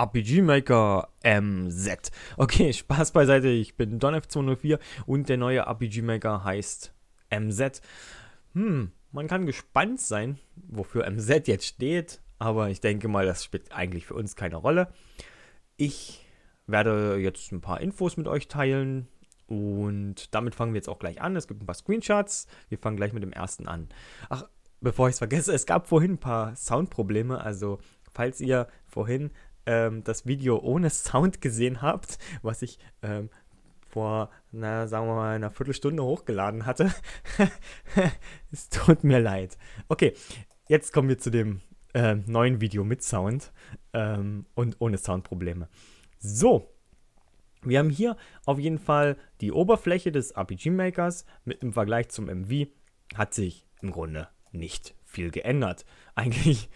RPG Maker MZ. Okay, Spaß beiseite, ich bin DonF204 und der neue RPG Maker heißt MZ. Hm, man kann gespannt sein, wofür MZ jetzt steht, aber ich denke mal, das spielt eigentlich für uns keine Rolle. Ich werde jetzt ein paar Infos mit euch teilen und damit fangen wir jetzt auch gleich an. Es gibt ein paar Screenshots, wir fangen gleich mit dem ersten an. Ach, bevor ich es vergesse, es gab vorhin ein paar Soundprobleme, also falls ihr vorhin ähm, das Video ohne Sound gesehen habt, was ich ähm, vor, na, sagen wir mal, einer Viertelstunde hochgeladen hatte. es tut mir leid. Okay, jetzt kommen wir zu dem äh, neuen Video mit Sound ähm, und ohne Soundprobleme. So, wir haben hier auf jeden Fall die Oberfläche des RPG Makers mit im Vergleich zum MV hat sich im Grunde nicht viel geändert. Eigentlich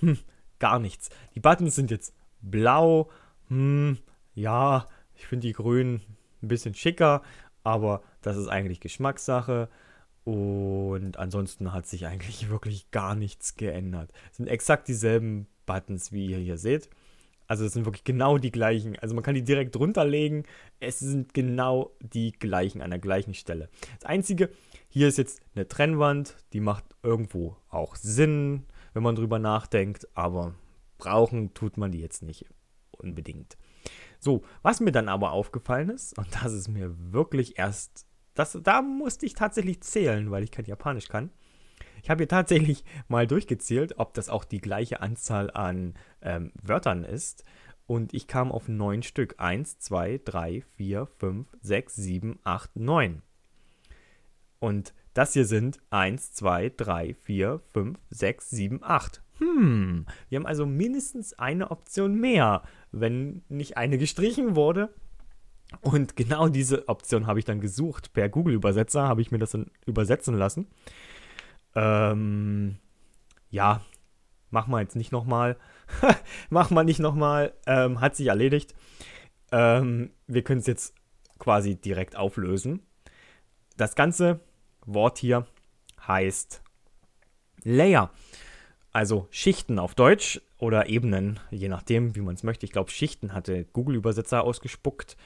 hm, gar nichts. Die Buttons sind jetzt Blau, hm, ja, ich finde die Grünen ein bisschen schicker, aber das ist eigentlich Geschmackssache. Und ansonsten hat sich eigentlich wirklich gar nichts geändert. Es sind exakt dieselben Buttons, wie ihr hier seht. Also es sind wirklich genau die gleichen. Also man kann die direkt runterlegen. Es sind genau die gleichen an der gleichen Stelle. Das Einzige, hier ist jetzt eine Trennwand. Die macht irgendwo auch Sinn, wenn man drüber nachdenkt. Aber brauchen tut man die jetzt nicht unbedingt. So, was mir dann aber aufgefallen ist, und das ist mir wirklich erst, das, da musste ich tatsächlich zählen, weil ich kein Japanisch kann. Ich habe hier tatsächlich mal durchgezählt, ob das auch die gleiche Anzahl an ähm, Wörtern ist. Und ich kam auf neun Stück. Eins, zwei, drei, vier, fünf, sechs, sieben, acht, neun. Und das hier sind eins, zwei, drei, vier, fünf, sechs, sieben, acht. Hm, wir haben also mindestens eine Option mehr, wenn nicht eine gestrichen wurde. Und genau diese Option habe ich dann gesucht. Per Google-Übersetzer habe ich mir das dann übersetzen lassen. Ähm, ja, machen wir jetzt nicht nochmal. machen wir nicht nochmal. Ähm, hat sich erledigt. Ähm, wir können es jetzt quasi direkt auflösen. Das ganze Wort hier heißt Layer. Also Schichten auf Deutsch oder Ebenen, je nachdem, wie man es möchte. Ich glaube, Schichten hatte Google-Übersetzer ausgespuckt.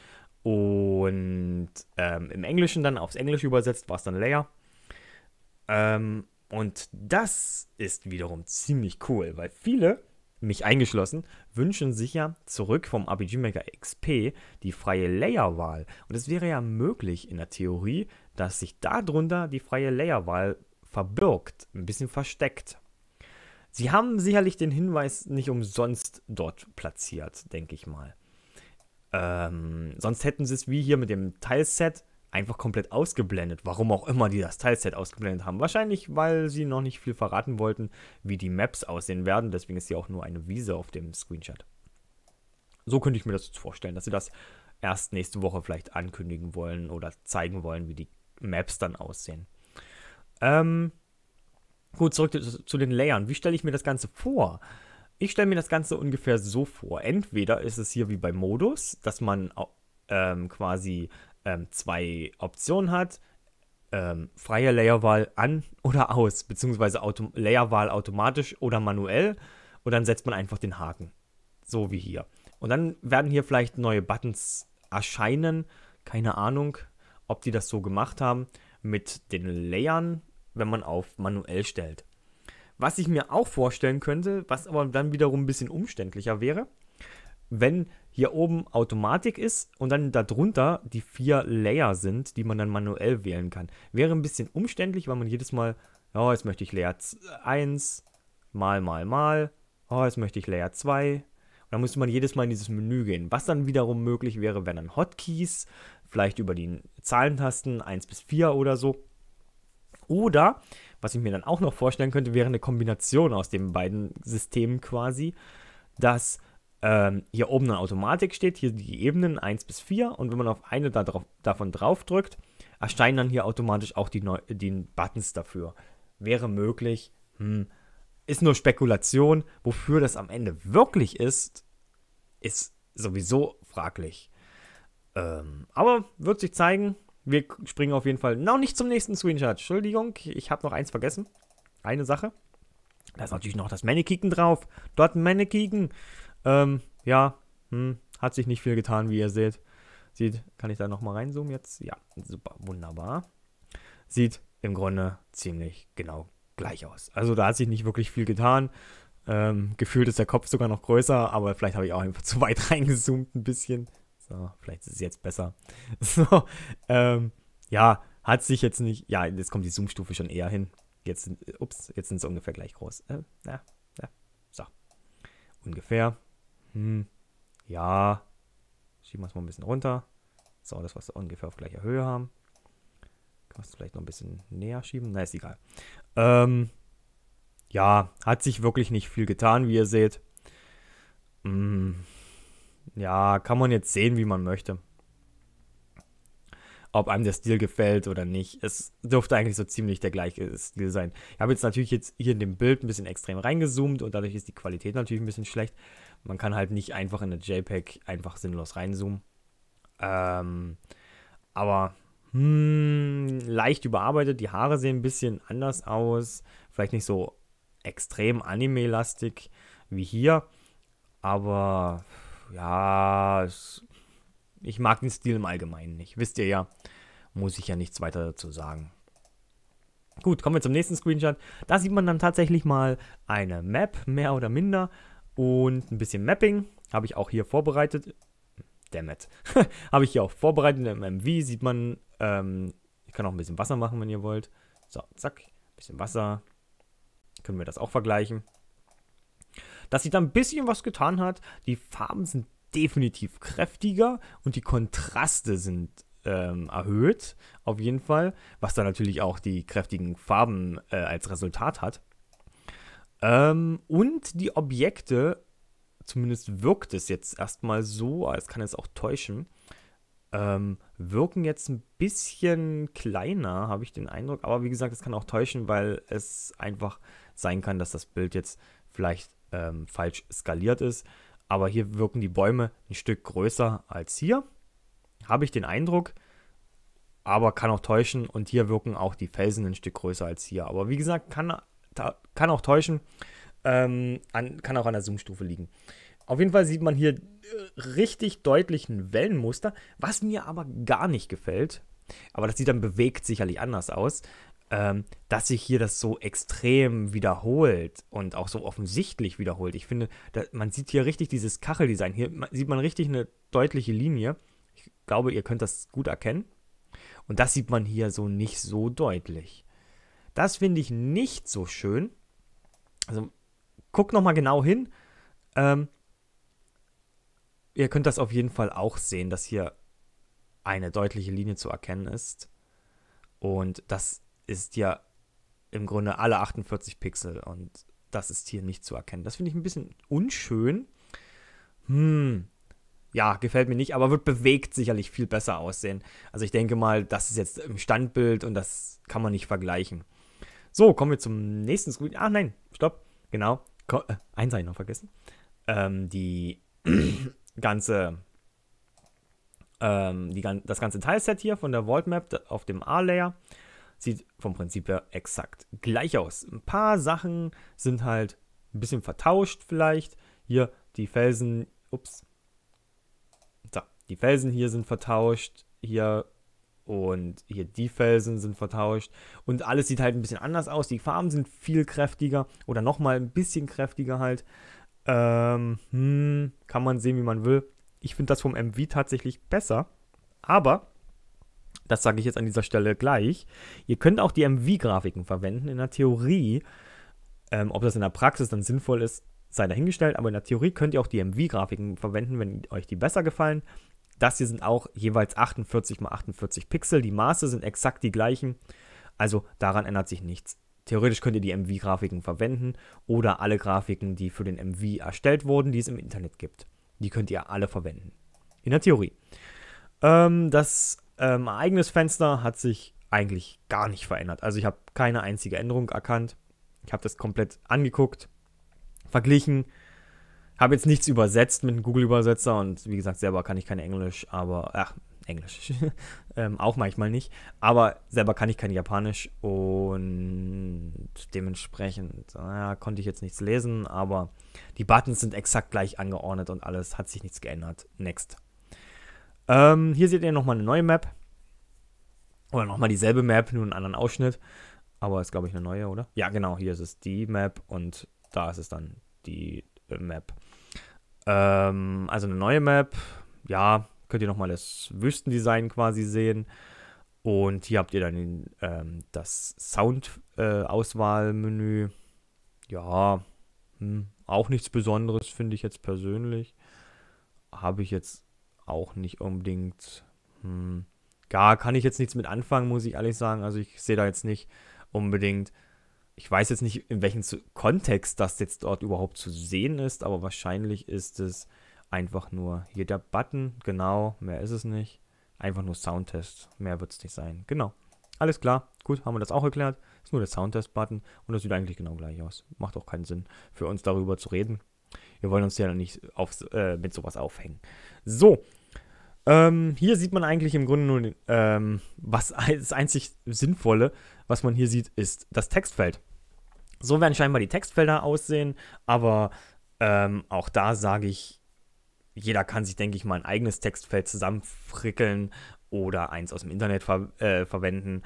Und ähm, im Englischen dann aufs Englische übersetzt war es dann Layer. Ähm, und das ist wiederum ziemlich cool, weil viele, mich eingeschlossen, wünschen sich ja zurück vom RPG Maker XP die freie Layer-Wahl. Und es wäre ja möglich in der Theorie, dass sich darunter die freie Layer-Wahl verbirgt, ein bisschen versteckt. Sie haben sicherlich den Hinweis nicht umsonst dort platziert, denke ich mal. Ähm, sonst hätten sie es wie hier mit dem Teilset einfach komplett ausgeblendet. Warum auch immer die das Teilset ausgeblendet haben. Wahrscheinlich, weil sie noch nicht viel verraten wollten, wie die Maps aussehen werden. Deswegen ist hier auch nur eine Wiese auf dem Screenshot. So könnte ich mir das jetzt vorstellen, dass sie das erst nächste Woche vielleicht ankündigen wollen oder zeigen wollen, wie die Maps dann aussehen. Ähm, Gut, zurück zu, zu den Layern. Wie stelle ich mir das Ganze vor? Ich stelle mir das Ganze ungefähr so vor. Entweder ist es hier wie bei Modus, dass man ähm, quasi ähm, zwei Optionen hat. Ähm, freie Layerwahl an oder aus, beziehungsweise Auto Layerwahl automatisch oder manuell. Und dann setzt man einfach den Haken. So wie hier. Und dann werden hier vielleicht neue Buttons erscheinen. Keine Ahnung, ob die das so gemacht haben. Mit den Layern wenn man auf manuell stellt. Was ich mir auch vorstellen könnte, was aber dann wiederum ein bisschen umständlicher wäre, wenn hier oben Automatik ist und dann darunter die vier Layer sind, die man dann manuell wählen kann. Wäre ein bisschen umständlich, weil man jedes Mal, oh, jetzt möchte ich Layer 1, mal, mal, mal, oh, jetzt möchte ich Layer 2. Und dann müsste man jedes Mal in dieses Menü gehen. Was dann wiederum möglich wäre, wären dann Hotkeys, vielleicht über die Zahlentasten 1 bis 4 oder so. Oder, was ich mir dann auch noch vorstellen könnte, wäre eine Kombination aus den beiden Systemen quasi, dass ähm, hier oben eine Automatik steht, hier die Ebenen 1 bis 4 und wenn man auf eine da drauf, davon drauf drückt, erscheinen dann hier automatisch auch die, Neu die Buttons dafür. Wäre möglich, hm. ist nur Spekulation, wofür das am Ende wirklich ist, ist sowieso fraglich. Ähm, aber wird sich zeigen, wir springen auf jeden Fall noch nicht zum nächsten Screenshot. Entschuldigung, ich habe noch eins vergessen. Eine Sache. Da ist natürlich noch das Mannequin drauf. Dort ein Mannequin. Ähm, ja, hm, hat sich nicht viel getan, wie ihr seht. Sieht, kann ich da nochmal reinzoomen jetzt? Ja, super, wunderbar. Sieht im Grunde ziemlich genau gleich aus. Also da hat sich nicht wirklich viel getan. Ähm, gefühlt ist der Kopf sogar noch größer, aber vielleicht habe ich auch einfach zu weit reingezoomt ein bisschen. So, vielleicht ist es jetzt besser. So, ähm, ja, hat sich jetzt nicht. Ja, jetzt kommt die Zoom-Stufe schon eher hin. Jetzt, ups, jetzt sind sie ungefähr gleich groß. Äh, ja, ja, so. Ungefähr. Hm, ja. Schieben wir es mal ein bisschen runter. So, das, was wir ungefähr auf gleicher Höhe haben. Kann man es vielleicht noch ein bisschen näher schieben? Na, ist egal. Ähm, ja, hat sich wirklich nicht viel getan, wie ihr seht. Hm ja, kann man jetzt sehen, wie man möchte. Ob einem der Stil gefällt oder nicht. Es dürfte eigentlich so ziemlich der gleiche Stil sein. Ich habe jetzt natürlich jetzt hier in dem Bild ein bisschen extrem reingezoomt und dadurch ist die Qualität natürlich ein bisschen schlecht. Man kann halt nicht einfach in eine JPEG einfach sinnlos reinzoomen. Ähm, aber hm, leicht überarbeitet. Die Haare sehen ein bisschen anders aus. Vielleicht nicht so extrem anime-lastig wie hier. Aber ja, es, ich mag den Stil im Allgemeinen nicht. Wisst ihr ja, muss ich ja nichts weiter dazu sagen. Gut, kommen wir zum nächsten Screenshot. Da sieht man dann tatsächlich mal eine Map, mehr oder minder. Und ein bisschen Mapping habe ich auch hier vorbereitet. Damn it. habe ich hier auch vorbereitet im MV. Sieht man, ähm, ich kann auch ein bisschen Wasser machen, wenn ihr wollt. So, zack. Bisschen Wasser. Können wir das auch vergleichen dass sie da ein bisschen was getan hat. Die Farben sind definitiv kräftiger und die Kontraste sind ähm, erhöht, auf jeden Fall, was dann natürlich auch die kräftigen Farben äh, als Resultat hat. Ähm, und die Objekte, zumindest wirkt es jetzt erstmal so, ah, es kann jetzt auch täuschen, ähm, wirken jetzt ein bisschen kleiner, habe ich den Eindruck. Aber wie gesagt, es kann auch täuschen, weil es einfach sein kann, dass das Bild jetzt vielleicht ähm, falsch skaliert ist. Aber hier wirken die Bäume ein Stück größer als hier. Habe ich den Eindruck. Aber kann auch täuschen. Und hier wirken auch die Felsen ein Stück größer als hier. Aber wie gesagt, kann, kann auch täuschen. Ähm, an, kann auch an der Zoom-Stufe liegen. Auf jeden Fall sieht man hier äh, richtig deutlichen Wellenmuster, was mir aber gar nicht gefällt. Aber das sieht dann bewegt sicherlich anders aus ähm, dass sich hier das so extrem wiederholt und auch so offensichtlich wiederholt. Ich finde, da, man sieht hier richtig dieses Kacheldesign. Hier sieht man richtig eine deutliche Linie. Ich glaube, ihr könnt das gut erkennen. Und das sieht man hier so nicht so deutlich. Das finde ich nicht so schön. Also guckt nochmal genau hin. Ähm, ihr könnt das auf jeden Fall auch sehen, dass hier eine deutliche Linie zu erkennen ist. Und das ist ja im Grunde alle 48 Pixel und das ist hier nicht zu erkennen. Das finde ich ein bisschen unschön. Hm. Ja, gefällt mir nicht, aber wird bewegt sicherlich viel besser aussehen. Also ich denke mal, das ist jetzt im Standbild und das kann man nicht vergleichen. So, kommen wir zum nächsten Screen. Ah, nein, stopp. Genau. Ko äh, eins habe ich noch vergessen. Ähm, die ganze, ähm, die, das ganze Teilset hier von der Vault auf dem A-Layer sieht vom Prinzip her exakt gleich aus. Ein paar Sachen sind halt ein bisschen vertauscht vielleicht. Hier die Felsen, ups. So, die Felsen hier sind vertauscht, hier und hier die Felsen sind vertauscht und alles sieht halt ein bisschen anders aus. Die Farben sind viel kräftiger oder nochmal ein bisschen kräftiger halt. Ähm, hm, kann man sehen, wie man will. Ich finde das vom MV tatsächlich besser, aber das sage ich jetzt an dieser Stelle gleich. Ihr könnt auch die MV-Grafiken verwenden. In der Theorie, ähm, ob das in der Praxis dann sinnvoll ist, sei dahingestellt, aber in der Theorie könnt ihr auch die MV-Grafiken verwenden, wenn euch die besser gefallen. Das hier sind auch jeweils 48 x 48 Pixel. Die Maße sind exakt die gleichen. Also daran ändert sich nichts. Theoretisch könnt ihr die MV-Grafiken verwenden oder alle Grafiken, die für den MV erstellt wurden, die es im Internet gibt. Die könnt ihr alle verwenden. In der Theorie. Ähm, das ähm, eigenes Fenster hat sich eigentlich gar nicht verändert. Also ich habe keine einzige Änderung erkannt. Ich habe das komplett angeguckt, verglichen, habe jetzt nichts übersetzt mit einem Google-Übersetzer und wie gesagt, selber kann ich kein Englisch, aber, ach, Englisch, ähm, auch manchmal nicht, aber selber kann ich kein Japanisch und dementsprechend naja, konnte ich jetzt nichts lesen, aber die Buttons sind exakt gleich angeordnet und alles, hat sich nichts geändert. Next. Ähm, hier seht ihr nochmal eine neue Map. Oder nochmal dieselbe Map, nur einen anderen Ausschnitt. Aber ist, glaube ich, eine neue, oder? Ja, genau, hier ist es die Map und da ist es dann die äh, Map. Ähm, also eine neue Map. Ja, könnt ihr nochmal das Wüstendesign quasi sehen. Und hier habt ihr dann ähm, das Sound-Auswahlmenü. Äh, ja, hm, auch nichts Besonderes, finde ich jetzt persönlich. Habe ich jetzt auch nicht unbedingt. Hm, gar kann ich jetzt nichts mit anfangen, muss ich ehrlich sagen. Also ich sehe da jetzt nicht unbedingt. Ich weiß jetzt nicht, in welchem Kontext das jetzt dort überhaupt zu sehen ist, aber wahrscheinlich ist es einfach nur hier der Button. Genau, mehr ist es nicht. Einfach nur Soundtest. Mehr wird es nicht sein. Genau. Alles klar. Gut, haben wir das auch erklärt. Ist nur der Soundtest-Button und das sieht eigentlich genau gleich aus. Macht auch keinen Sinn, für uns darüber zu reden. Wir wollen uns ja nicht auf, äh, mit sowas aufhängen. So, ähm, hier sieht man eigentlich im Grunde nur, ähm, was das einzig Sinnvolle, was man hier sieht, ist das Textfeld. So werden scheinbar die Textfelder aussehen, aber ähm, auch da sage ich, jeder kann sich, denke ich mal, ein eigenes Textfeld zusammenfrickeln oder eins aus dem Internet ver äh, verwenden.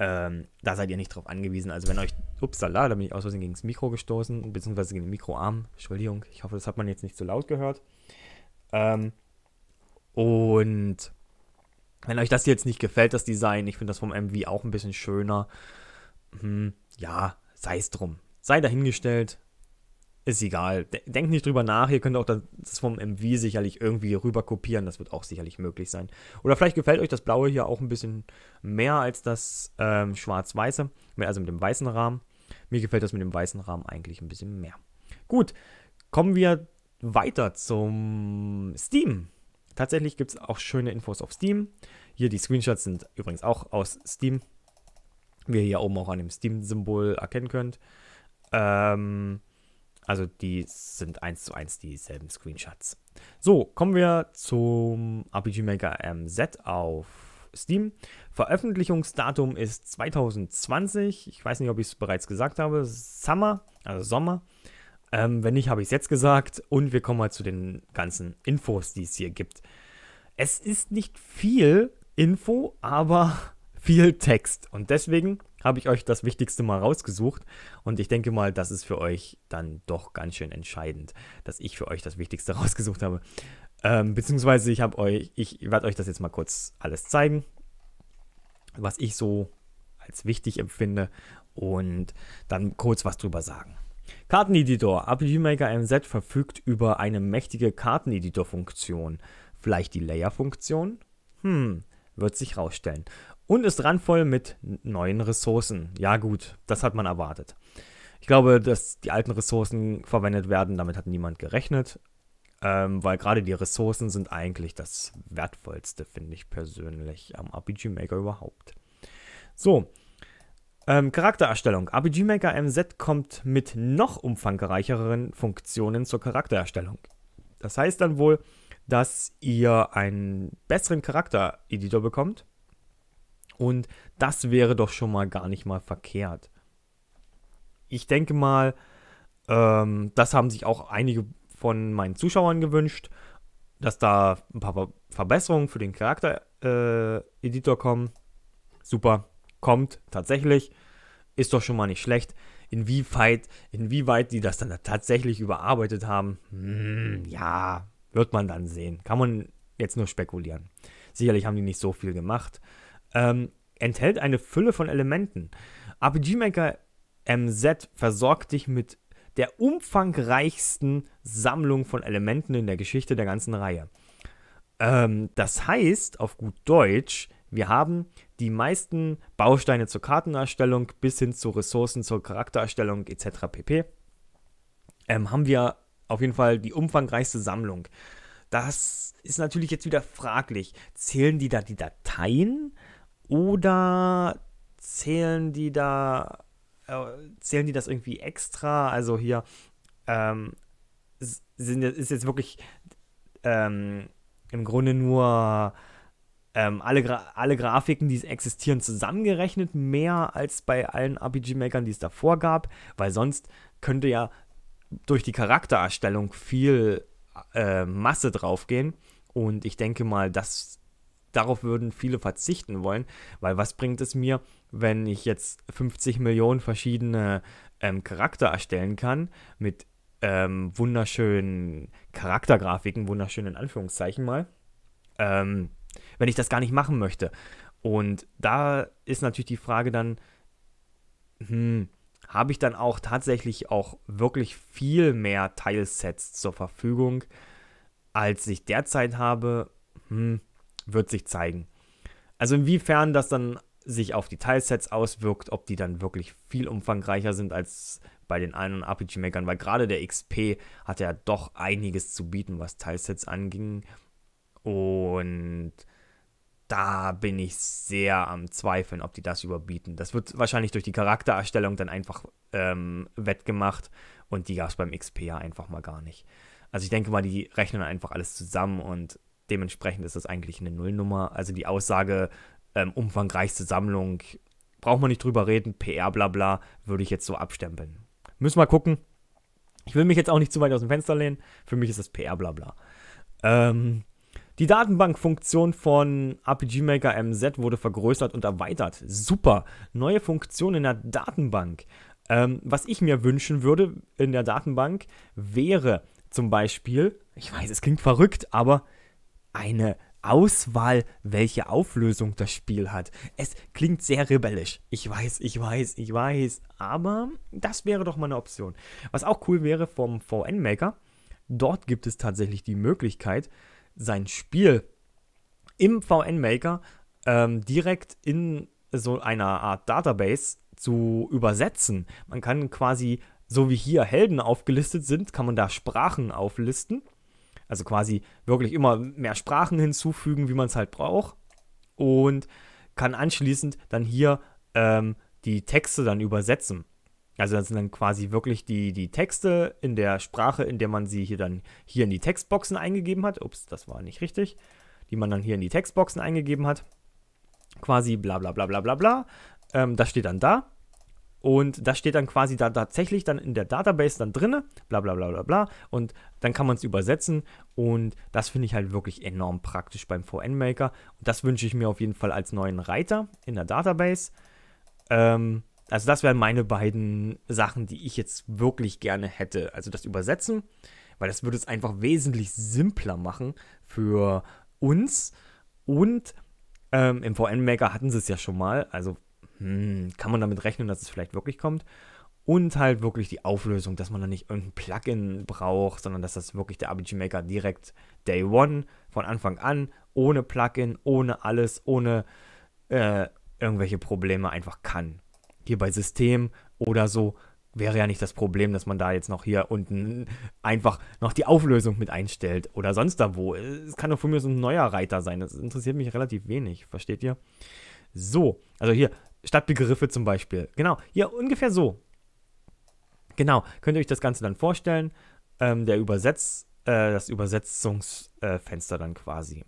Ähm, da seid ihr nicht drauf angewiesen. Also wenn euch, upsala, da bin ich aus Versehen gegen das Mikro gestoßen, beziehungsweise gegen den Mikroarm. Entschuldigung, ich hoffe, das hat man jetzt nicht so laut gehört. Ähm, und wenn euch das jetzt nicht gefällt, das Design, ich finde das vom MV auch ein bisschen schöner. Hm, ja, sei es drum. Sei dahingestellt. Ist egal. Denkt nicht drüber nach. Ihr könnt auch das vom MV sicherlich irgendwie rüber kopieren. Das wird auch sicherlich möglich sein. Oder vielleicht gefällt euch das Blaue hier auch ein bisschen mehr als das ähm, Schwarz-Weiße. Also mit dem weißen Rahmen. Mir gefällt das mit dem weißen Rahmen eigentlich ein bisschen mehr. Gut, kommen wir weiter zum Steam. Tatsächlich gibt es auch schöne Infos auf Steam. Hier die Screenshots sind übrigens auch aus Steam. Wie ihr hier oben auch an dem Steam-Symbol erkennen könnt. Ähm, also die sind eins zu eins dieselben Screenshots. So, kommen wir zum RPG Maker MZ auf Steam. Veröffentlichungsdatum ist 2020. Ich weiß nicht, ob ich es bereits gesagt habe. Summer, also Sommer. Ähm, wenn nicht, habe ich es jetzt gesagt. Und wir kommen mal zu den ganzen Infos, die es hier gibt. Es ist nicht viel Info, aber viel Text. Und deswegen habe ich euch das Wichtigste mal rausgesucht. Und ich denke mal, das ist für euch dann doch ganz schön entscheidend, dass ich für euch das Wichtigste rausgesucht habe. Ähm, beziehungsweise ich habe euch, ich werde euch das jetzt mal kurz alles zeigen, was ich so als wichtig empfinde und dann kurz was drüber sagen. Karteneditor. RPG Maker MZ verfügt über eine mächtige Karteneditor-Funktion. Vielleicht die Layer-Funktion? Hm, wird sich rausstellen. Und ist randvoll mit neuen Ressourcen. Ja gut, das hat man erwartet. Ich glaube, dass die alten Ressourcen verwendet werden, damit hat niemand gerechnet. Ähm, weil gerade die Ressourcen sind eigentlich das Wertvollste, finde ich persönlich, am RPG Maker überhaupt. So, ähm, Charaktererstellung. RPG Maker MZ kommt mit noch umfangreicheren Funktionen zur Charaktererstellung. Das heißt dann wohl, dass ihr einen besseren Charaktereditor bekommt. Und das wäre doch schon mal gar nicht mal verkehrt. Ich denke mal, ähm, das haben sich auch einige von meinen Zuschauern gewünscht, dass da ein paar Verbesserungen für den Charaktereditor äh, kommen. Super kommt tatsächlich, ist doch schon mal nicht schlecht. Inwieweit, inwieweit die das dann tatsächlich überarbeitet haben, hm, ja, wird man dann sehen. Kann man jetzt nur spekulieren. Sicherlich haben die nicht so viel gemacht. Ähm, enthält eine Fülle von Elementen. RPG Maker MZ versorgt dich mit der umfangreichsten Sammlung von Elementen in der Geschichte der ganzen Reihe. Ähm, das heißt, auf gut Deutsch, wir haben die meisten Bausteine zur Kartenerstellung bis hin zu Ressourcen, zur Charaktererstellung etc. pp. Ähm, haben wir auf jeden Fall die umfangreichste Sammlung. Das ist natürlich jetzt wieder fraglich. Zählen die da die Dateien oder zählen die da äh, zählen die das irgendwie extra? Also hier ähm, sind, ist jetzt wirklich ähm, im Grunde nur ähm, alle, Gra alle Grafiken, die existieren, zusammengerechnet, mehr als bei allen RPG-Makern, die es davor gab, weil sonst könnte ja durch die Charaktererstellung viel äh, Masse draufgehen. Und ich denke mal, dass darauf würden viele verzichten wollen, weil was bringt es mir, wenn ich jetzt 50 Millionen verschiedene ähm, Charakter erstellen kann mit ähm, wunderschönen Charaktergrafiken, wunderschönen Anführungszeichen mal. Ähm, wenn ich das gar nicht machen möchte? Und da ist natürlich die Frage dann, hm, habe ich dann auch tatsächlich auch wirklich viel mehr Teilsets zur Verfügung, als ich derzeit habe? Hm, wird sich zeigen. Also inwiefern das dann sich auf die Teilsets auswirkt, ob die dann wirklich viel umfangreicher sind als bei den anderen RPG-Makern, weil gerade der XP hat ja doch einiges zu bieten, was Teilsets anging. Und da bin ich sehr am Zweifeln, ob die das überbieten. Das wird wahrscheinlich durch die Charaktererstellung dann einfach ähm, wettgemacht und die gab es beim XP ja einfach mal gar nicht. Also ich denke mal, die rechnen einfach alles zusammen und dementsprechend ist das eigentlich eine Nullnummer. Also die Aussage, ähm, umfangreichste Sammlung, braucht man nicht drüber reden, PR bla bla, würde ich jetzt so abstempeln. Müssen wir mal gucken. Ich will mich jetzt auch nicht zu weit aus dem Fenster lehnen. Für mich ist das PR bla bla. Ähm, die Datenbankfunktion von RPG Maker MZ wurde vergrößert und erweitert. Super. Neue Funktion in der Datenbank. Ähm, was ich mir wünschen würde in der Datenbank wäre zum Beispiel, ich weiß, es klingt verrückt, aber eine Auswahl, welche Auflösung das Spiel hat. Es klingt sehr rebellisch. Ich weiß, ich weiß, ich weiß. Aber das wäre doch mal eine Option. Was auch cool wäre vom VN-Maker, dort gibt es tatsächlich die Möglichkeit, sein Spiel im VN Maker ähm, direkt in so einer Art Database zu übersetzen. Man kann quasi, so wie hier Helden aufgelistet sind, kann man da Sprachen auflisten. Also quasi wirklich immer mehr Sprachen hinzufügen, wie man es halt braucht. Und kann anschließend dann hier ähm, die Texte dann übersetzen. Also das sind dann quasi wirklich die, die Texte in der Sprache, in der man sie hier dann hier in die Textboxen eingegeben hat. Ups, das war nicht richtig. Die man dann hier in die Textboxen eingegeben hat. Quasi bla bla bla bla bla bla. Ähm, das steht dann da. Und das steht dann quasi da tatsächlich dann in der Database dann drinne, bla bla bla bla bla. Und dann kann man es übersetzen. Und das finde ich halt wirklich enorm praktisch beim VN-Maker. Und das wünsche ich mir auf jeden Fall als neuen Reiter in der Database. Ähm, also das wären meine beiden Sachen, die ich jetzt wirklich gerne hätte. Also das Übersetzen, weil das würde es einfach wesentlich simpler machen für uns. Und ähm, im VN-Maker hatten sie es ja schon mal. Also hm, kann man damit rechnen, dass es vielleicht wirklich kommt. Und halt wirklich die Auflösung, dass man da nicht irgendein Plugin braucht, sondern dass das wirklich der RPG Maker direkt Day One von Anfang an, ohne Plugin, ohne alles, ohne äh, irgendwelche Probleme einfach kann hier bei System oder so wäre ja nicht das Problem, dass man da jetzt noch hier unten einfach noch die Auflösung mit einstellt oder sonst da wo. Es kann doch von mir so ein neuer Reiter sein. Das interessiert mich relativ wenig, versteht ihr? So, also hier, Stadtbegriffe zum Beispiel. Genau, hier ungefähr so. Genau, könnt ihr euch das Ganze dann vorstellen. Ähm, der Übersetz, äh, das Übersetzungsfenster äh, dann quasi.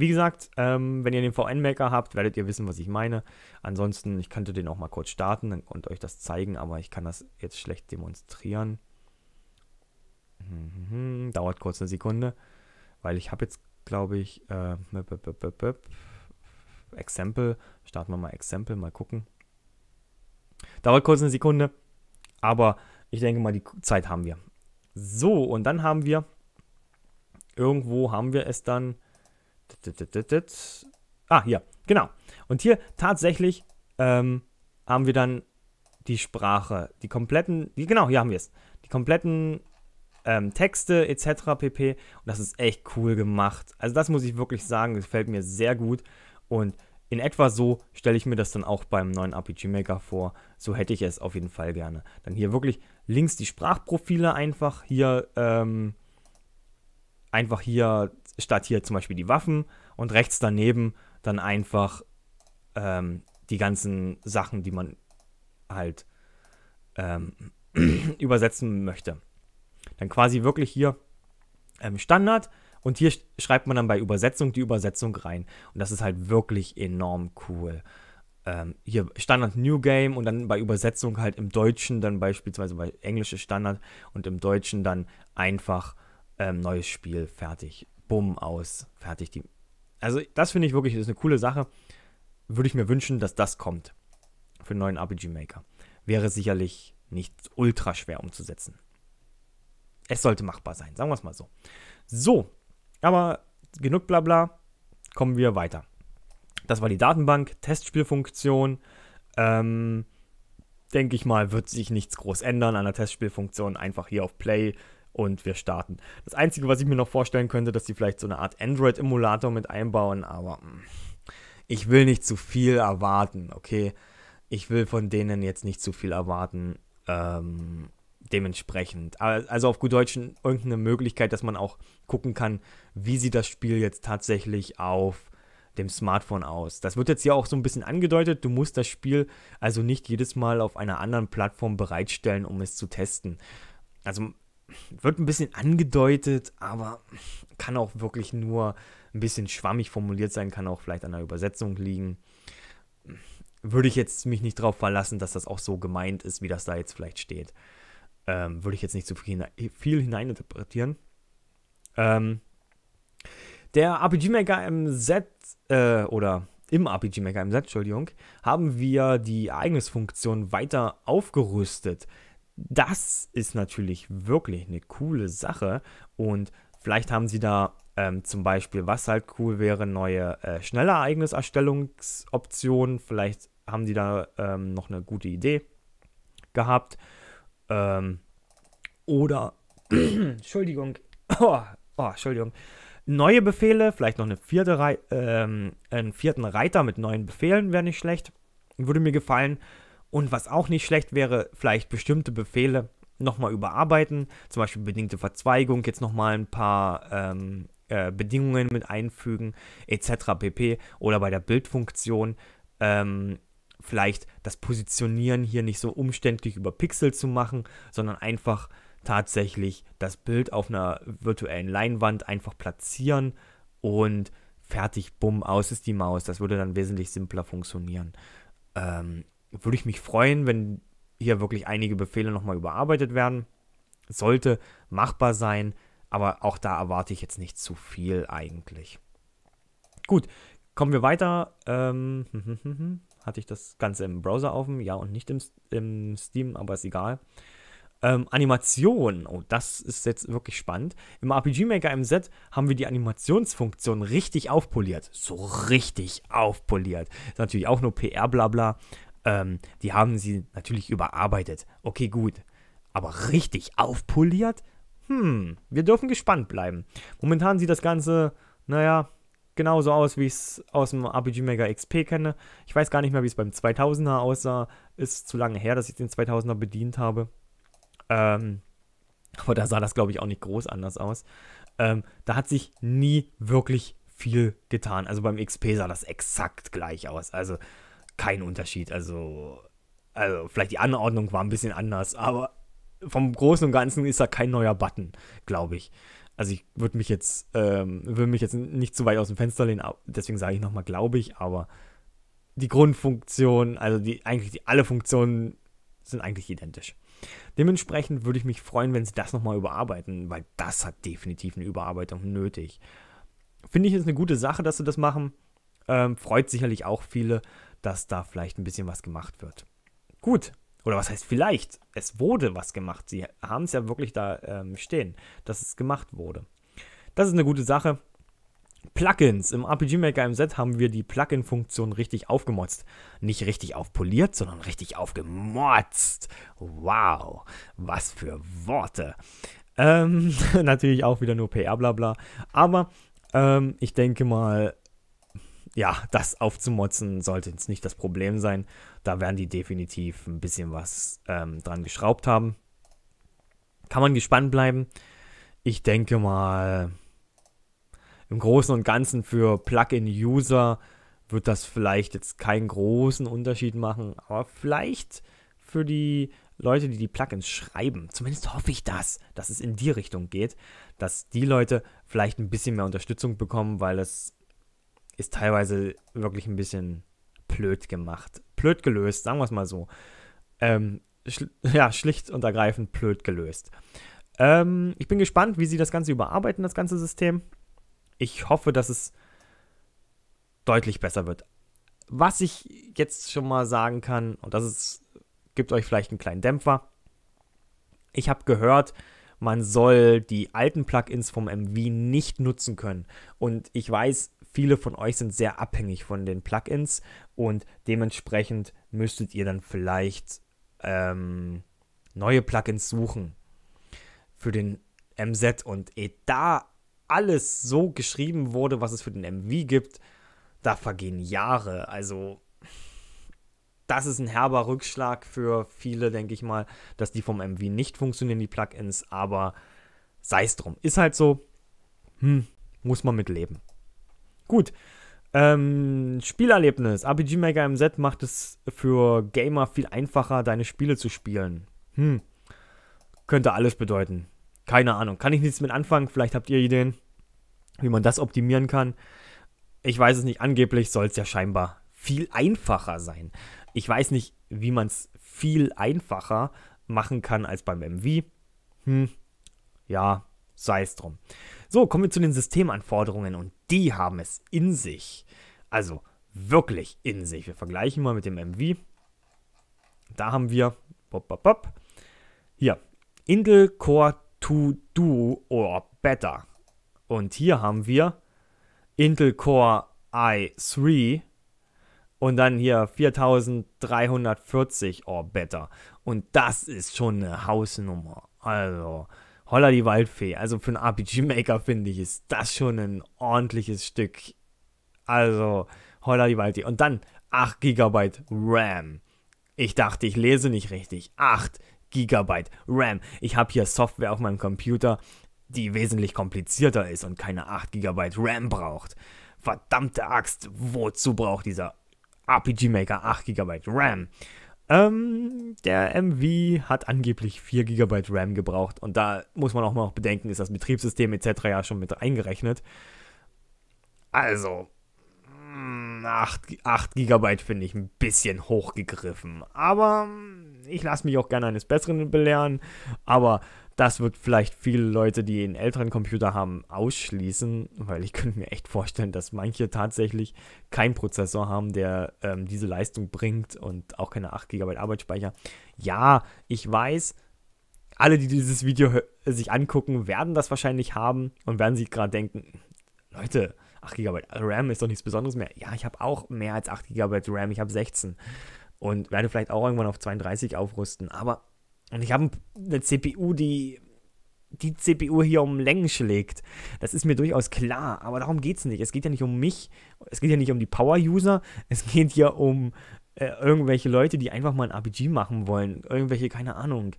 Wie gesagt, ähm, wenn ihr den VN-Maker habt, werdet ihr wissen, was ich meine. Ansonsten, ich könnte den auch mal kurz starten und euch das zeigen, aber ich kann das jetzt schlecht demonstrieren. Mhm, dauert kurz eine Sekunde, weil ich habe jetzt, glaube ich, äh, Example. Starten wir mal Example, mal gucken. Dauert kurz eine Sekunde, aber ich denke mal, die Zeit haben wir. So, und dann haben wir, irgendwo haben wir es dann Ah, hier, genau. Und hier tatsächlich ähm, haben wir dann die Sprache, die kompletten, die, genau, hier haben wir es, die kompletten ähm, Texte etc. pp. Und das ist echt cool gemacht. Also das muss ich wirklich sagen, gefällt mir sehr gut. Und in etwa so stelle ich mir das dann auch beim neuen RPG Maker vor. So hätte ich es auf jeden Fall gerne. Dann hier wirklich links die Sprachprofile einfach hier, ähm, einfach hier statt hier zum Beispiel die Waffen und rechts daneben dann einfach ähm, die ganzen Sachen, die man halt ähm, übersetzen möchte. Dann quasi wirklich hier ähm, Standard und hier schreibt man dann bei Übersetzung die Übersetzung rein. Und das ist halt wirklich enorm cool. Ähm, hier Standard New Game und dann bei Übersetzung halt im Deutschen dann beispielsweise bei englische Standard und im Deutschen dann einfach ähm, neues Spiel fertig bumm, aus, fertig die. Also das finde ich wirklich, ist eine coole Sache. Würde ich mir wünschen, dass das kommt für einen neuen RPG Maker. Wäre sicherlich nicht ultra schwer umzusetzen. Es sollte machbar sein, sagen wir es mal so. So, aber genug Blabla, kommen wir weiter. Das war die Datenbank, Testspielfunktion. Ähm, denke ich mal, wird sich nichts groß ändern an der Testspielfunktion. Einfach hier auf Play und wir starten. Das Einzige, was ich mir noch vorstellen könnte, dass sie vielleicht so eine Art Android-Emulator mit einbauen, aber hm, ich will nicht zu viel erwarten, okay? Ich will von denen jetzt nicht zu viel erwarten. Ähm, dementsprechend. Also auf gut Deutsch irgendeine Möglichkeit, dass man auch gucken kann, wie sieht das Spiel jetzt tatsächlich auf dem Smartphone aus. Das wird jetzt ja auch so ein bisschen angedeutet, du musst das Spiel also nicht jedes Mal auf einer anderen Plattform bereitstellen, um es zu testen. Also wird ein bisschen angedeutet, aber kann auch wirklich nur ein bisschen schwammig formuliert sein, kann auch vielleicht an der Übersetzung liegen. Würde ich jetzt mich nicht darauf verlassen, dass das auch so gemeint ist, wie das da jetzt vielleicht steht. Ähm, würde ich jetzt nicht zu viel, hinein, viel hineininterpretieren. Ähm, der RPG Maker MZ äh, oder im RPG Maker MZ, Entschuldigung, haben wir die Ereignisfunktion weiter aufgerüstet das ist natürlich wirklich eine coole Sache und vielleicht haben sie da ähm, zum Beispiel, was halt cool wäre, neue äh, schnelle Ereigniserstellungsoptionen. Vielleicht haben die da ähm, noch eine gute Idee gehabt. Ähm, oder, Entschuldigung, oh, oh, Entschuldigung, neue Befehle, vielleicht noch eine vierte Re ähm, einen vierten Reiter mit neuen Befehlen wäre nicht schlecht. Würde mir gefallen. Und was auch nicht schlecht wäre, vielleicht bestimmte Befehle nochmal überarbeiten, zum Beispiel bedingte Verzweigung, jetzt nochmal ein paar ähm, äh, Bedingungen mit einfügen, etc. pp. Oder bei der Bildfunktion ähm, vielleicht das Positionieren hier nicht so umständlich über Pixel zu machen, sondern einfach tatsächlich das Bild auf einer virtuellen Leinwand einfach platzieren und fertig, bumm, aus ist die Maus. Das würde dann wesentlich simpler funktionieren. Ähm, würde ich mich freuen, wenn hier wirklich einige Befehle nochmal überarbeitet werden. Sollte machbar sein, aber auch da erwarte ich jetzt nicht zu viel eigentlich. Gut, kommen wir weiter. Ähm, hatte ich das Ganze im Browser offen? Ja, und nicht im, im Steam, aber ist egal. Ähm, Animation, oh, das ist jetzt wirklich spannend. Im RPG Maker MZ haben wir die Animationsfunktion richtig aufpoliert. So richtig aufpoliert. Ist natürlich auch nur PR-Blabla, ähm, die haben sie natürlich überarbeitet. Okay, gut. Aber richtig aufpoliert? Hm, wir dürfen gespannt bleiben. Momentan sieht das Ganze, naja, genauso aus, wie ich es aus dem RPG Mega XP kenne. Ich weiß gar nicht mehr, wie es beim 2000er aussah. Ist zu lange her, dass ich den 2000er bedient habe. Ähm, aber da sah das, glaube ich, auch nicht groß anders aus. Ähm, da hat sich nie wirklich viel getan. Also beim XP sah das exakt gleich aus. Also kein Unterschied. Also, also vielleicht die Anordnung war ein bisschen anders, aber vom Großen und Ganzen ist da kein neuer Button, glaube ich. Also ich würde mich jetzt, ähm, würde mich jetzt nicht zu weit aus dem Fenster lehnen, deswegen sage ich nochmal, glaube ich, aber die Grundfunktion, also die, eigentlich die, alle Funktionen sind eigentlich identisch. Dementsprechend würde ich mich freuen, wenn sie das nochmal überarbeiten, weil das hat definitiv eine Überarbeitung nötig. Finde ich, jetzt eine gute Sache, dass sie das machen. Ähm, freut sicherlich auch viele dass da vielleicht ein bisschen was gemacht wird. Gut, oder was heißt vielleicht? Es wurde was gemacht. Sie haben es ja wirklich da ähm, stehen, dass es gemacht wurde. Das ist eine gute Sache. Plugins. Im RPG Maker MZ haben wir die Plugin-Funktion richtig aufgemotzt. Nicht richtig aufpoliert, sondern richtig aufgemotzt. Wow, was für Worte. Ähm, natürlich auch wieder nur PR-Blabla. Aber ähm, ich denke mal, ja, das aufzumotzen sollte jetzt nicht das Problem sein. Da werden die definitiv ein bisschen was ähm, dran geschraubt haben. Kann man gespannt bleiben. Ich denke mal, im Großen und Ganzen für Plugin-User wird das vielleicht jetzt keinen großen Unterschied machen, aber vielleicht für die Leute, die die Plugins schreiben, zumindest hoffe ich das, dass es in die Richtung geht, dass die Leute vielleicht ein bisschen mehr Unterstützung bekommen, weil es ist teilweise wirklich ein bisschen blöd gemacht. Blöd gelöst, sagen wir es mal so. Ähm, schl ja, schlicht und ergreifend blöd gelöst. Ähm, ich bin gespannt, wie sie das Ganze überarbeiten, das ganze System. Ich hoffe, dass es deutlich besser wird. Was ich jetzt schon mal sagen kann, und das ist, gibt euch vielleicht einen kleinen Dämpfer. Ich habe gehört, man soll die alten Plugins vom MV nicht nutzen können. Und ich weiß, viele von euch sind sehr abhängig von den Plugins und dementsprechend müsstet ihr dann vielleicht ähm, neue Plugins suchen für den MZ. Und eh da alles so geschrieben wurde, was es für den MV gibt, da vergehen Jahre. Also das ist ein herber Rückschlag für viele, denke ich mal, dass die vom MV nicht funktionieren, die Plugins, aber sei es drum. Ist halt so, hm, muss man mit leben. Gut. Ähm, Spielerlebnis. RPG Maker MZ macht es für Gamer viel einfacher, deine Spiele zu spielen. Hm. Könnte alles bedeuten. Keine Ahnung. Kann ich nichts mit anfangen. Vielleicht habt ihr Ideen, wie man das optimieren kann. Ich weiß es nicht. Angeblich soll es ja scheinbar viel einfacher sein. Ich weiß nicht, wie man es viel einfacher machen kann als beim MV. Hm. Ja, sei es drum. So, kommen wir zu den Systemanforderungen und die haben es in sich. Also wirklich in sich. Wir vergleichen mal mit dem MV. Da haben wir pop, pop, pop. hier Intel Core 2 Duo or Better. Und hier haben wir Intel Core i3 und dann hier 4340 or Better. Und das ist schon eine Hausnummer. Also, Holla die Waldfee. Also für einen RPG-Maker finde ich, ist das schon ein ordentliches Stück. Also Holla die Waldfee. Und dann 8 GB RAM. Ich dachte, ich lese nicht richtig. 8 GB RAM. Ich habe hier Software auf meinem Computer, die wesentlich komplizierter ist und keine 8 GB RAM braucht. Verdammte Axt, wozu braucht dieser RPG Maker 8 GB RAM? Ähm, der MV hat angeblich 4 GB RAM gebraucht und da muss man auch mal bedenken, ist das Betriebssystem etc. ja schon mit eingerechnet. Also, 8, 8 GB finde ich ein bisschen hochgegriffen. Aber hm, ich lasse mich auch gerne eines Besseren belehren. Aber das wird vielleicht viele Leute, die einen älteren Computer haben, ausschließen, weil ich könnte mir echt vorstellen, dass manche tatsächlich keinen Prozessor haben, der ähm, diese Leistung bringt und auch keine 8 GB Arbeitsspeicher. Ja, ich weiß, alle, die dieses Video sich angucken, werden das wahrscheinlich haben und werden sich gerade denken, Leute, 8 GB also RAM ist doch nichts Besonderes mehr. Ja, ich habe auch mehr als 8 GB RAM, ich habe 16 und werde vielleicht auch irgendwann auf 32 aufrüsten. Aber und ich habe eine CPU, die die CPU hier um Längen schlägt. Das ist mir durchaus klar, aber darum geht es nicht. Es geht ja nicht um mich, es geht ja nicht um die Power-User, es geht ja um äh, irgendwelche Leute, die einfach mal ein RPG machen wollen. Irgendwelche, keine Ahnung,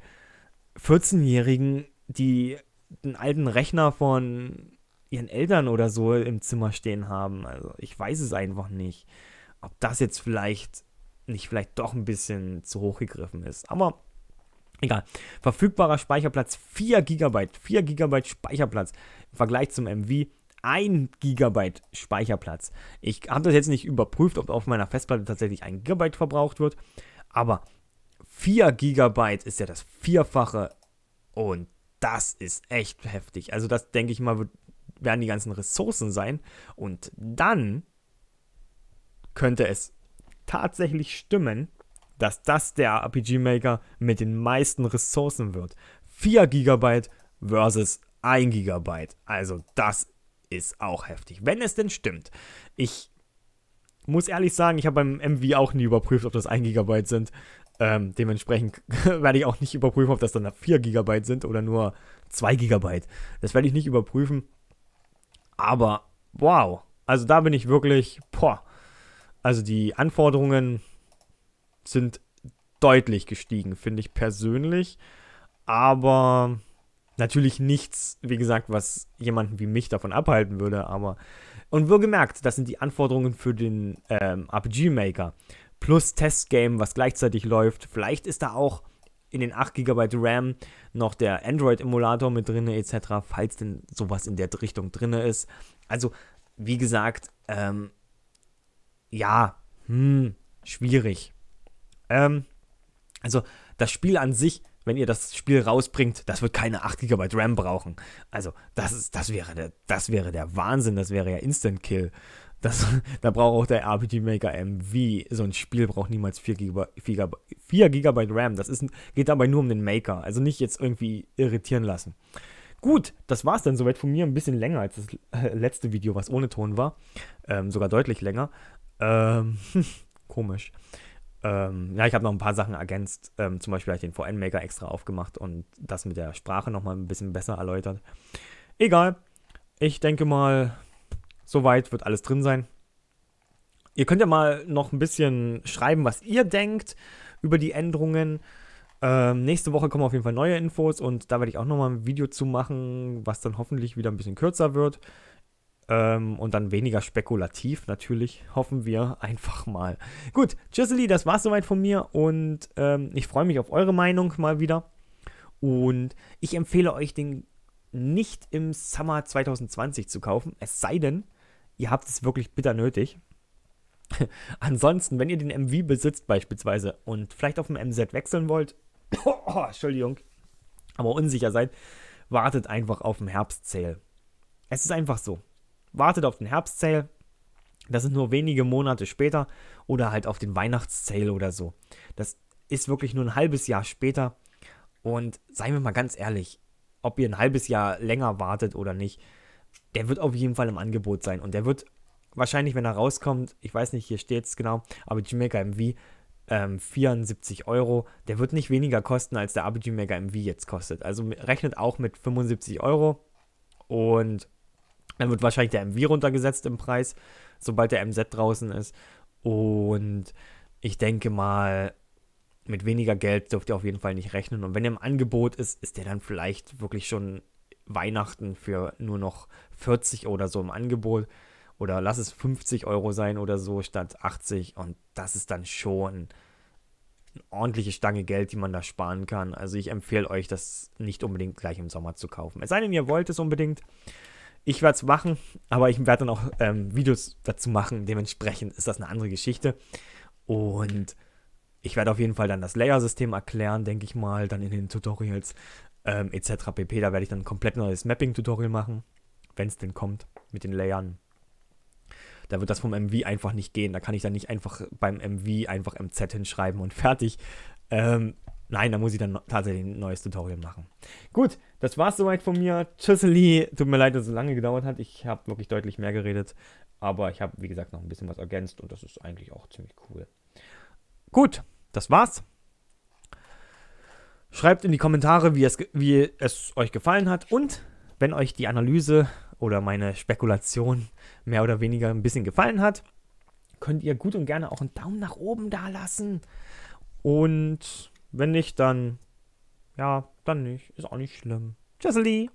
14-Jährigen, die einen alten Rechner von ihren Eltern oder so im Zimmer stehen haben. Also ich weiß es einfach nicht, ob das jetzt vielleicht nicht vielleicht doch ein bisschen zu hoch gegriffen ist. Aber egal. Verfügbarer Speicherplatz 4 GB. 4 GB Speicherplatz im Vergleich zum MV 1 GB Speicherplatz. Ich habe das jetzt nicht überprüft, ob auf meiner Festplatte tatsächlich 1 GB verbraucht wird, aber 4 GB ist ja das Vierfache und das ist echt heftig. Also das denke ich mal wird werden die ganzen Ressourcen sein. Und dann könnte es tatsächlich stimmen, dass das der RPG Maker mit den meisten Ressourcen wird. 4 GB versus 1 GB. Also das ist auch heftig, wenn es denn stimmt. Ich muss ehrlich sagen, ich habe beim MV auch nie überprüft, ob das 1 GB sind. Ähm, dementsprechend werde ich auch nicht überprüfen, ob das dann 4 GB sind oder nur 2 GB. Das werde ich nicht überprüfen. Aber wow, also da bin ich wirklich, boah, also die Anforderungen sind deutlich gestiegen, finde ich persönlich. Aber natürlich nichts, wie gesagt, was jemanden wie mich davon abhalten würde. Aber und wohlgemerkt, das sind die Anforderungen für den ähm, RPG Maker plus Testgame, was gleichzeitig läuft. Vielleicht ist da auch in den 8 GB RAM noch der Android-Emulator mit drin etc., falls denn sowas in der Richtung drin ist. Also, wie gesagt, ähm, ja, hm, schwierig. Ähm, also, das Spiel an sich, wenn ihr das Spiel rausbringt, das wird keine 8 GB RAM brauchen. Also, das, ist, das, wäre der, das wäre der Wahnsinn, das wäre ja Instant Kill. Das, da braucht auch der RPG Maker MV. So ein Spiel braucht niemals 4 GB, 4 GB, 4 GB RAM. Das ist, geht dabei nur um den Maker. Also nicht jetzt irgendwie irritieren lassen. Gut, das war es dann soweit von mir. Ein bisschen länger als das äh, letzte Video, was ohne Ton war. Ähm, sogar deutlich länger. Ähm, komisch. Ähm, ja, ich habe noch ein paar Sachen ergänzt. Ähm, zum Beispiel habe ich den VN-Maker extra aufgemacht und das mit der Sprache nochmal ein bisschen besser erläutert. Egal. Ich denke mal, Soweit wird alles drin sein. Ihr könnt ja mal noch ein bisschen schreiben, was ihr denkt über die Änderungen. Ähm, nächste Woche kommen auf jeden Fall neue Infos und da werde ich auch nochmal ein Video zu machen, was dann hoffentlich wieder ein bisschen kürzer wird. Ähm, und dann weniger spekulativ, natürlich. Hoffen wir einfach mal. Gut, Chisely, das war's soweit von mir und ähm, ich freue mich auf eure Meinung mal wieder. Und ich empfehle euch, den nicht im Sommer 2020 zu kaufen, es sei denn, Ihr habt es wirklich bitter nötig. Ansonsten, wenn ihr den MV besitzt beispielsweise und vielleicht auf dem MZ wechseln wollt, oh, Entschuldigung, aber unsicher seid, wartet einfach auf den Herbstzähl. Es ist einfach so. Wartet auf den Herbstzähl. Das sind nur wenige Monate später oder halt auf den Weihnachtszähl oder so. Das ist wirklich nur ein halbes Jahr später. Und seien wir mal ganz ehrlich, ob ihr ein halbes Jahr länger wartet oder nicht, der wird auf jeden Fall im Angebot sein. Und der wird wahrscheinlich, wenn er rauskommt, ich weiß nicht, hier steht es genau, aber Jamaica MV ähm, 74 Euro, der wird nicht weniger kosten, als der Abiju Mega MV jetzt kostet. Also rechnet auch mit 75 Euro und dann wird wahrscheinlich der MV runtergesetzt im Preis, sobald der MZ draußen ist. Und ich denke mal, mit weniger Geld dürft ihr auf jeden Fall nicht rechnen. Und wenn er im Angebot ist, ist der dann vielleicht wirklich schon Weihnachten für nur noch 40 oder so im Angebot. Oder lass es 50 Euro sein oder so statt 80. Und das ist dann schon eine ordentliche Stange Geld, die man da sparen kann. Also ich empfehle euch, das nicht unbedingt gleich im Sommer zu kaufen. Es sei denn, ihr wollt es unbedingt. Ich werde es machen, aber ich werde dann auch ähm, Videos dazu machen. Dementsprechend ist das eine andere Geschichte. Und ich werde auf jeden Fall dann das Layer-System erklären, denke ich mal, dann in den Tutorials ähm, etc. pp. Da werde ich dann ein komplett neues Mapping-Tutorial machen, wenn es denn kommt, mit den Layern. Da wird das vom MV einfach nicht gehen. Da kann ich dann nicht einfach beim MV einfach MZ hinschreiben und fertig. Ähm, nein, da muss ich dann tatsächlich ein neues Tutorial machen. Gut, das war's soweit von mir. Tschüsseli. Tut mir leid, dass es so lange gedauert hat. Ich habe wirklich deutlich mehr geredet. Aber ich habe, wie gesagt, noch ein bisschen was ergänzt und das ist eigentlich auch ziemlich cool. Gut, das war's. Schreibt in die Kommentare, wie es, wie es euch gefallen hat. Und wenn euch die Analyse oder meine Spekulation mehr oder weniger ein bisschen gefallen hat, könnt ihr gut und gerne auch einen Daumen nach oben da lassen. Und wenn nicht, dann ja, dann nicht. Ist auch nicht schlimm. Tschüssli!